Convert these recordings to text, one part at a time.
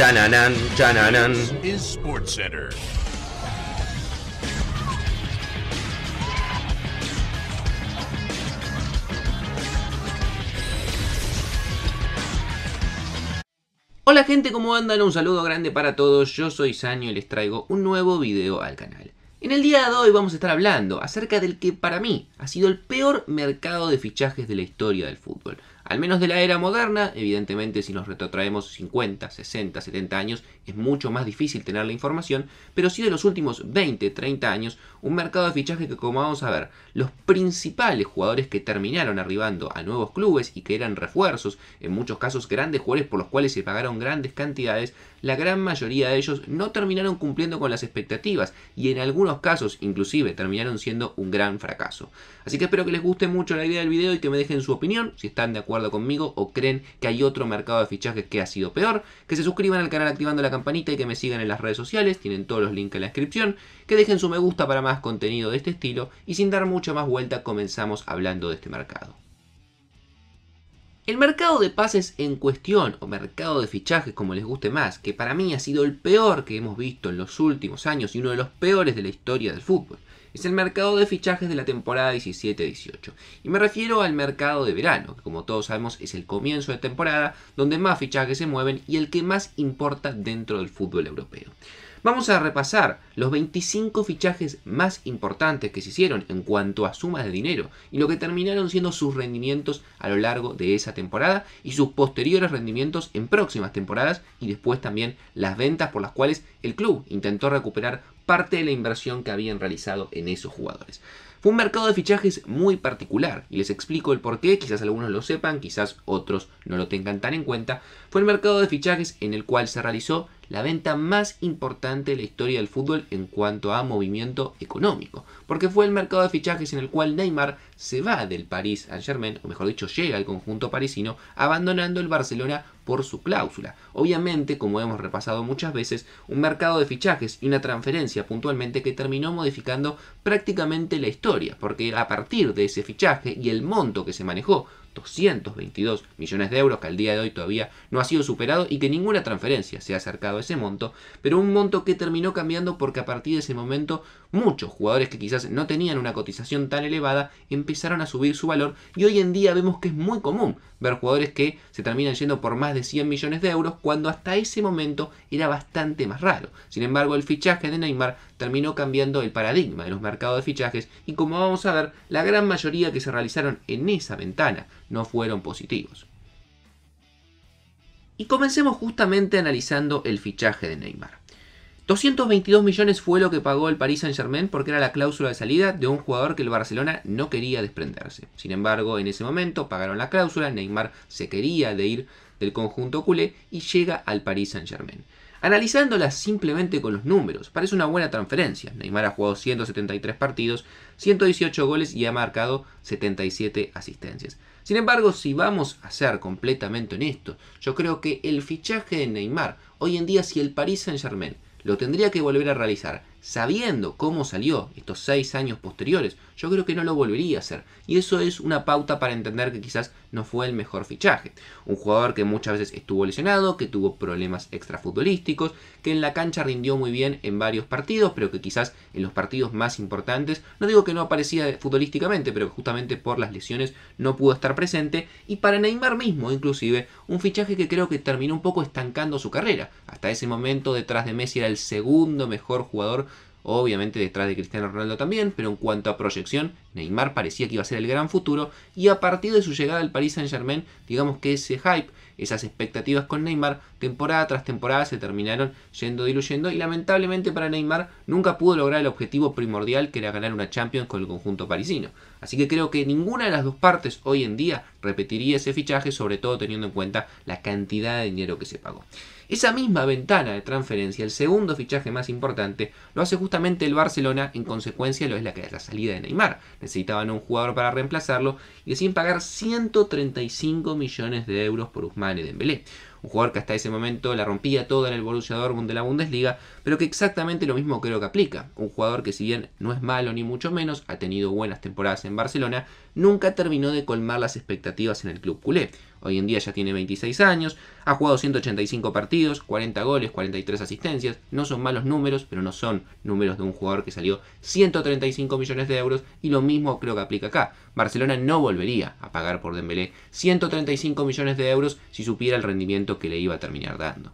Chananan, chananan. Hola gente, ¿cómo andan? Un saludo grande para todos, yo soy Sanyo y les traigo un nuevo video al canal. En el día de hoy vamos a estar hablando acerca del que para mí ha sido el peor mercado de fichajes de la historia del fútbol. Al menos de la era moderna, evidentemente si nos retrotraemos 50, 60, 70 años, es mucho más difícil tener la información, pero sí de los últimos 20, 30 años un mercado de fichaje que, como vamos a ver, los principales jugadores que terminaron arribando a nuevos clubes y que eran refuerzos, en muchos casos grandes jugadores por los cuales se pagaron grandes cantidades, la gran mayoría de ellos no terminaron cumpliendo con las expectativas y en algunos casos inclusive terminaron siendo un gran fracaso. Así que espero que les guste mucho la idea del video y que me dejen su opinión, si están de acuerdo conmigo o creen que hay otro mercado de fichajes que ha sido peor, que se suscriban al canal activando la campanita y que me sigan en las redes sociales, tienen todos los links en la descripción que dejen su me gusta para más contenido de este estilo y sin dar mucha más vuelta comenzamos hablando de este mercado. El mercado de pases en cuestión, o mercado de fichajes como les guste más, que para mí ha sido el peor que hemos visto en los últimos años y uno de los peores de la historia del fútbol es el mercado de fichajes de la temporada 17-18. Y me refiero al mercado de verano, que como todos sabemos es el comienzo de temporada, donde más fichajes se mueven y el que más importa dentro del fútbol europeo. Vamos a repasar los 25 fichajes más importantes que se hicieron en cuanto a sumas de dinero y lo que terminaron siendo sus rendimientos a lo largo de esa temporada y sus posteriores rendimientos en próximas temporadas y después también las ventas por las cuales el club intentó recuperar parte de la inversión que habían realizado en esos jugadores. Fue un mercado de fichajes muy particular y les explico el porqué quizás algunos lo sepan, quizás otros no lo tengan tan en cuenta. Fue el mercado de fichajes en el cual se realizó la venta más importante de la historia del fútbol en cuanto a movimiento económico, porque fue el mercado de fichajes en el cual Neymar se va del París Saint Germain, o mejor dicho, llega al conjunto parisino, abandonando el Barcelona por su cláusula. Obviamente, como hemos repasado muchas veces, un mercado de fichajes y una transferencia puntualmente que terminó modificando prácticamente la historia, porque a partir de ese fichaje y el monto que se manejó 222 millones de euros, que al día de hoy todavía no ha sido superado y que ninguna transferencia se ha acercado a ese monto, pero un monto que terminó cambiando porque a partir de ese momento muchos jugadores que quizás no tenían una cotización tan elevada empezaron a subir su valor y hoy en día vemos que es muy común ver jugadores que se terminan yendo por más de 100 millones de euros cuando hasta ese momento era bastante más raro. Sin embargo, el fichaje de Neymar terminó cambiando el paradigma de los mercados de fichajes y como vamos a ver, la gran mayoría que se realizaron en esa ventana no fueron positivos. Y comencemos justamente analizando el fichaje de Neymar. 222 millones fue lo que pagó el Paris Saint-Germain porque era la cláusula de salida de un jugador que el Barcelona no quería desprenderse. Sin embargo, en ese momento pagaron la cláusula, Neymar se quería de ir del conjunto culé y llega al Paris Saint-Germain. Analizándola simplemente con los números, parece una buena transferencia. Neymar ha jugado 173 partidos, 118 goles y ha marcado 77 asistencias. Sin embargo, si vamos a ser completamente honestos, yo creo que el fichaje de Neymar, hoy en día si el Paris Saint-Germain lo tendría que volver a realizar sabiendo cómo salió estos seis años posteriores, yo creo que no lo volvería a hacer. Y eso es una pauta para entender que quizás no fue el mejor fichaje. Un jugador que muchas veces estuvo lesionado, que tuvo problemas extrafutbolísticos, que en la cancha rindió muy bien en varios partidos, pero que quizás en los partidos más importantes, no digo que no aparecía futbolísticamente, pero justamente por las lesiones no pudo estar presente. Y para Neymar mismo, inclusive, un fichaje que creo que terminó un poco estancando su carrera. Hasta ese momento, detrás de Messi era el segundo mejor jugador Obviamente detrás de Cristiano Ronaldo también, pero en cuanto a proyección, Neymar parecía que iba a ser el gran futuro y a partir de su llegada al Paris Saint-Germain, digamos que ese hype, esas expectativas con Neymar, temporada tras temporada se terminaron yendo diluyendo y lamentablemente para Neymar nunca pudo lograr el objetivo primordial que era ganar una Champions con el conjunto parisino. Así que creo que ninguna de las dos partes hoy en día repetiría ese fichaje, sobre todo teniendo en cuenta la cantidad de dinero que se pagó. Esa misma ventana de transferencia, el segundo fichaje más importante, lo hace justamente el Barcelona, en consecuencia lo es la, salida de Neymar. Necesitaban un jugador para reemplazarlo y sin pagar 135 millones de euros por Usmane Dembélé un jugador que hasta ese momento la rompía toda en el Borussia Dortmund de la Bundesliga, pero que exactamente lo mismo creo que aplica. Un jugador que si bien no es malo ni mucho menos, ha tenido buenas temporadas en Barcelona, nunca terminó de colmar las expectativas en el club culé hoy en día ya tiene 26 años, ha jugado 185 partidos, 40 goles, 43 asistencias, no son malos números, pero no son números de un jugador que salió 135 millones de euros y lo mismo creo que aplica acá. Barcelona no volvería a pagar por Dembélé 135 millones de euros si supiera el rendimiento que le iba a terminar dando.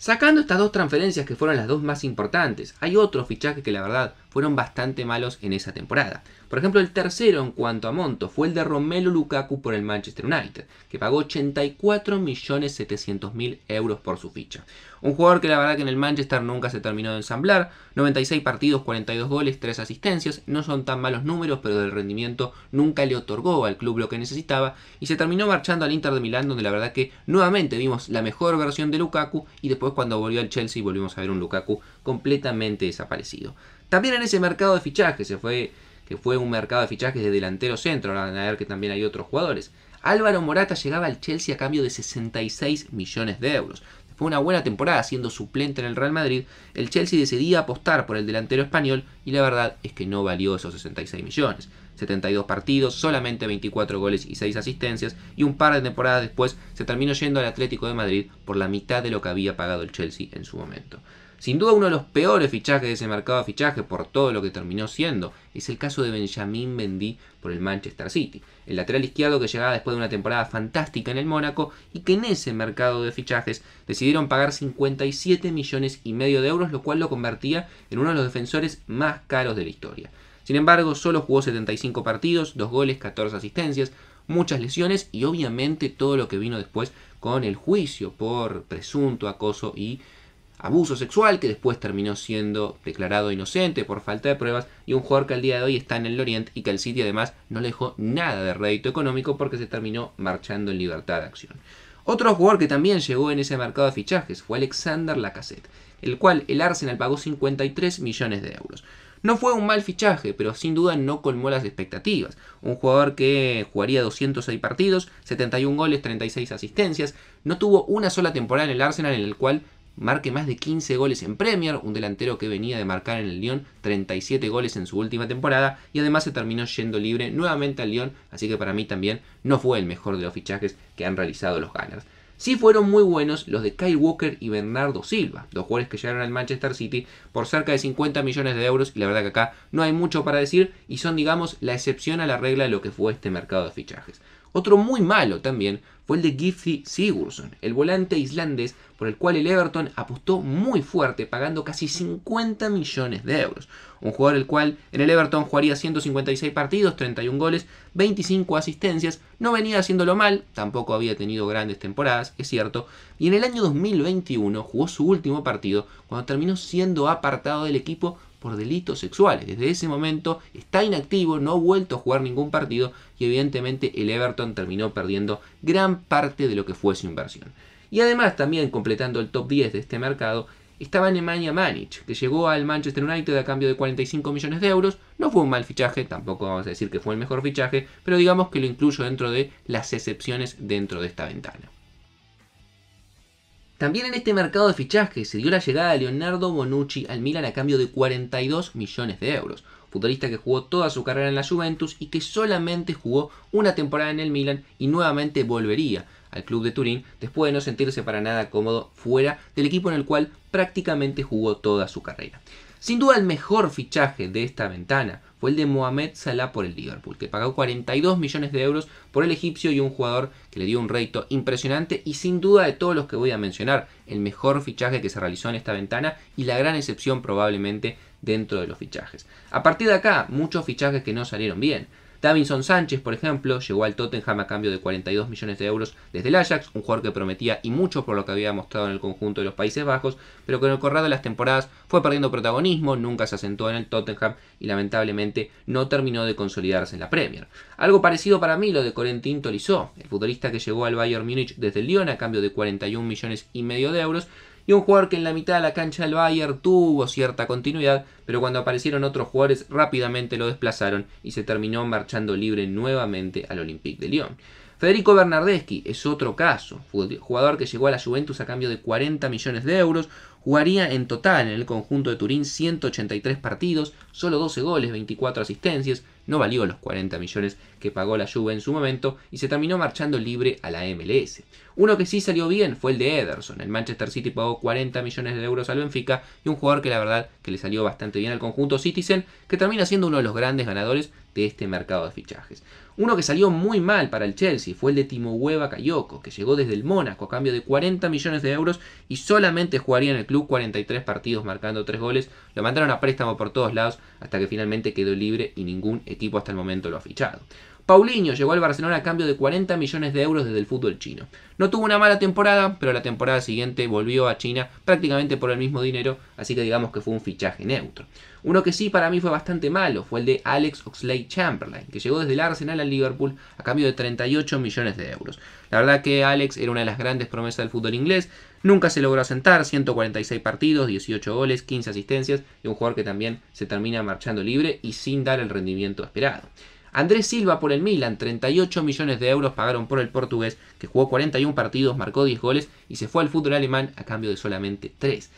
Sacando estas dos transferencias que fueron las dos más importantes, hay otro fichaje que la verdad fueron bastante malos en esa temporada. Por ejemplo, el tercero en cuanto a monto fue el de Romelu Lukaku por el Manchester United, que pagó 84.700.000 euros por su ficha. Un jugador que la verdad que en el Manchester nunca se terminó de ensamblar, 96 partidos, 42 goles, 3 asistencias, no son tan malos números, pero el rendimiento nunca le otorgó al club lo que necesitaba y se terminó marchando al Inter de Milán donde la verdad que nuevamente vimos la mejor versión de Lukaku y después cuando volvió al Chelsea volvimos a ver un Lukaku completamente desaparecido. También en ese mercado de fichajes, fue, que fue un mercado de fichajes de delantero centro, a ver que también hay otros jugadores. Álvaro Morata llegaba al Chelsea a cambio de 66 millones de euros. Fue una buena temporada siendo suplente en el Real Madrid, el Chelsea decidía apostar por el delantero español y la verdad es que no valió esos 66 millones. 72 partidos, solamente 24 goles y 6 asistencias, y un par de temporadas después se terminó yendo al Atlético de Madrid por la mitad de lo que había pagado el Chelsea en su momento. Sin duda uno de los peores fichajes de ese mercado de fichajes, por todo lo que terminó siendo es el caso de Benjamin Mendy por el Manchester City, el lateral izquierdo que llegaba después de una temporada fantástica en el Mónaco y que en ese mercado de fichajes decidieron pagar 57 millones y medio de euros, lo cual lo convertía en uno de los defensores más caros de la historia. Sin embargo, solo jugó 75 partidos, 2 goles, 14 asistencias, muchas lesiones y obviamente todo lo que vino después con el juicio por presunto acoso y abuso sexual, que después terminó siendo declarado inocente por falta de pruebas, y un jugador que al día de hoy está en el Oriente y que al City además no le dejó nada de rédito económico porque se terminó marchando en libertad de acción. Otro jugador que también llegó en ese mercado de fichajes fue Alexander Lacassette, el cual el Arsenal pagó 53 millones de euros. No fue un mal fichaje, pero sin duda no colmó las expectativas. Un jugador que jugaría 206 partidos, 71 goles, 36 asistencias, no tuvo una sola temporada en el Arsenal en el cual marque más de 15 goles en Premier, un delantero que venía de marcar en el Lyon 37 goles en su última temporada y además se terminó yendo libre nuevamente al Lyon, así que para mí también no fue el mejor de los fichajes que han realizado los Gunners. Sí fueron muy buenos los de Kyle Walker y Bernardo Silva, dos jugadores que llegaron al Manchester City por cerca de 50 millones de euros y la verdad que acá no hay mucho para decir y son digamos la excepción a la regla de lo que fue este mercado de fichajes. Otro muy malo también fue el de Gifty Sigurdsson, el volante islandés por el cual el Everton apostó muy fuerte pagando casi 50 millones de euros. Un jugador el cual en el Everton jugaría 156 partidos, 31 goles, 25 asistencias, no venía haciéndolo mal, tampoco había tenido grandes temporadas, es cierto, y en el año 2021 jugó su último partido cuando terminó siendo apartado del equipo por delitos sexuales. Desde ese momento está inactivo, no ha vuelto a jugar ningún partido y evidentemente el Everton terminó perdiendo gran parte de lo que fue su inversión. Y además también completando el top 10 de este mercado estaba Nemanja Manic, que llegó al Manchester United a cambio de 45 millones de euros. No fue un mal fichaje, tampoco vamos a decir que fue el mejor fichaje, pero digamos que lo incluyo dentro de las excepciones dentro de esta ventana. También en este mercado de fichajes se dio la llegada de Leonardo Bonucci al Milan a cambio de 42 millones de euros, futbolista que jugó toda su carrera en la Juventus y que solamente jugó una temporada en el Milan y nuevamente volvería al club de Turín después de no sentirse para nada cómodo fuera del equipo en el cual prácticamente jugó toda su carrera. Sin duda el mejor fichaje de esta ventana fue el de Mohamed Salah por el Liverpool, que pagó 42 millones de euros por el egipcio y un jugador que le dio un reto impresionante y sin duda de todos los que voy a mencionar, el mejor fichaje que se realizó en esta ventana y la gran excepción probablemente dentro de los fichajes. A partir de acá, muchos fichajes que no salieron bien. Davinson Sánchez, por ejemplo, llegó al Tottenham a cambio de 42 millones de euros desde el Ajax, un jugador que prometía y mucho por lo que había mostrado en el conjunto de los Países Bajos, pero que en el corrado de las temporadas fue perdiendo protagonismo, nunca se asentó en el Tottenham y lamentablemente no terminó de consolidarse en la Premier. Algo parecido para mí lo de Corentin Tolisso, el futbolista que llegó al Bayern Múnich desde el Lyon a cambio de 41 millones y medio de euros, y un jugador que en la mitad de la cancha del Bayern tuvo cierta continuidad, pero cuando aparecieron otros jugadores rápidamente lo desplazaron y se terminó marchando libre nuevamente al Olympique de Lyon. Federico Bernardeschi es otro caso, jugador que llegó a la Juventus a cambio de 40 millones de euros, jugaría en total en el conjunto de Turín 183 partidos, solo 12 goles, 24 asistencias, no valió los 40 millones que pagó la Juve en su momento y se terminó marchando libre a la MLS. Uno que sí salió bien fue el de Ederson. El Manchester City pagó 40 millones de euros al Benfica y un jugador que la verdad que le salió bastante bien al conjunto Citizen, que termina siendo uno de los grandes ganadores de este mercado de fichajes. Uno que salió muy mal para el Chelsea fue el de Timo Hueva Cayoko, que llegó desde el Mónaco a cambio de 40 millones de euros y solamente jugaría en el club 43 partidos marcando 3 goles. Lo mandaron a préstamo por todos lados hasta que finalmente quedó libre y ningún equipo hasta el momento lo ha fichado. Paulinho llegó al Barcelona a cambio de 40 millones de euros desde el fútbol chino. No tuvo una mala temporada, pero la temporada siguiente volvió a China prácticamente por el mismo dinero, así que digamos que fue un fichaje neutro. Uno que sí para mí fue bastante malo fue el de Alex Oxley Chamberlain, que llegó desde el Arsenal al Liverpool a cambio de 38 millones de euros. La verdad que Alex era una de las grandes promesas del fútbol inglés, Nunca se logró asentar, 146 partidos, 18 goles, 15 asistencias y un jugador que también se termina marchando libre y sin dar el rendimiento esperado. Andrés Silva por el Milan, 38 millones de euros pagaron por el portugués, que jugó 41 partidos, marcó 10 goles y se fue al fútbol alemán a cambio de solamente 3.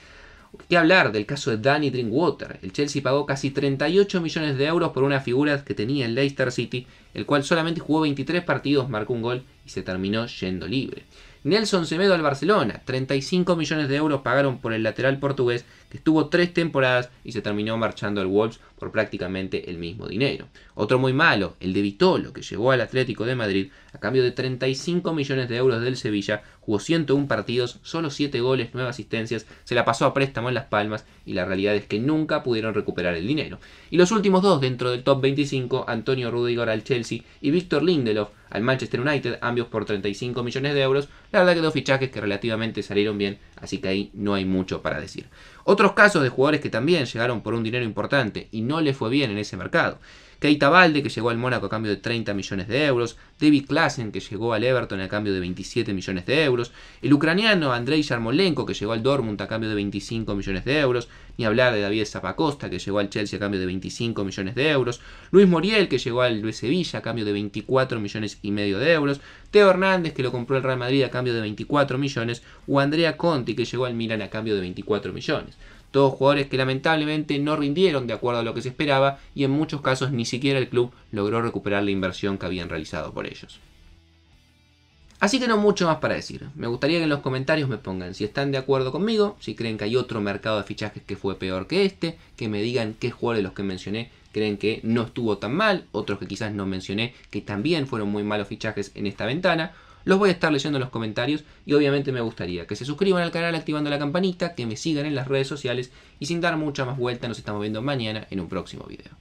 ¿Qué hablar del caso de Danny Drinkwater? El Chelsea pagó casi 38 millones de euros por una figura que tenía en Leicester City, el cual solamente jugó 23 partidos, marcó un gol y se terminó yendo libre. Nelson Semedo al Barcelona. 35 millones de euros pagaron por el lateral portugués que estuvo tres temporadas y se terminó marchando al Wolves por prácticamente el mismo dinero. Otro muy malo, el de Vitolo, que llegó al Atlético de Madrid a cambio de 35 millones de euros del Sevilla, jugó 101 partidos, solo 7 goles, 9 asistencias, se la pasó a préstamo en Las Palmas y la realidad es que nunca pudieron recuperar el dinero. Y los últimos dos dentro del top 25, Antonio Rudiger al Chelsea y Víctor Lindelof al Manchester United, ambos por 35 millones de euros, la verdad que dos fichajes que relativamente salieron bien Así que ahí no hay mucho para decir. Otros casos de jugadores que también llegaron por un dinero importante y no les fue bien en ese mercado. Keita Balde, que llegó al Mónaco a cambio de 30 millones de euros, David Klassen, que llegó al Everton a cambio de 27 millones de euros, el ucraniano Andrei Yarmolenko, que llegó al Dortmund a cambio de 25 millones de euros, ni hablar de David Zapacosta, que llegó al Chelsea a cambio de 25 millones de euros, Luis Moriel, que llegó al Luis Sevilla a cambio de 24 millones y medio de euros, Teo Hernández, que lo compró el Real Madrid a cambio de 24 millones, o Andrea Conti, que llegó al Milan a cambio de 24 millones. Todos jugadores que lamentablemente no rindieron de acuerdo a lo que se esperaba y en muchos casos ni siquiera el club logró recuperar la inversión que habían realizado por ellos. Así que no mucho más para decir. Me gustaría que en los comentarios me pongan si están de acuerdo conmigo, si creen que hay otro mercado de fichajes que fue peor que este, que me digan qué jugadores de los que mencioné creen que no estuvo tan mal, otros que quizás no mencioné que también fueron muy malos fichajes en esta ventana, los voy a estar leyendo en los comentarios y obviamente me gustaría que se suscriban al canal activando la campanita, que me sigan en las redes sociales y sin dar mucha más vuelta nos estamos viendo mañana en un próximo video.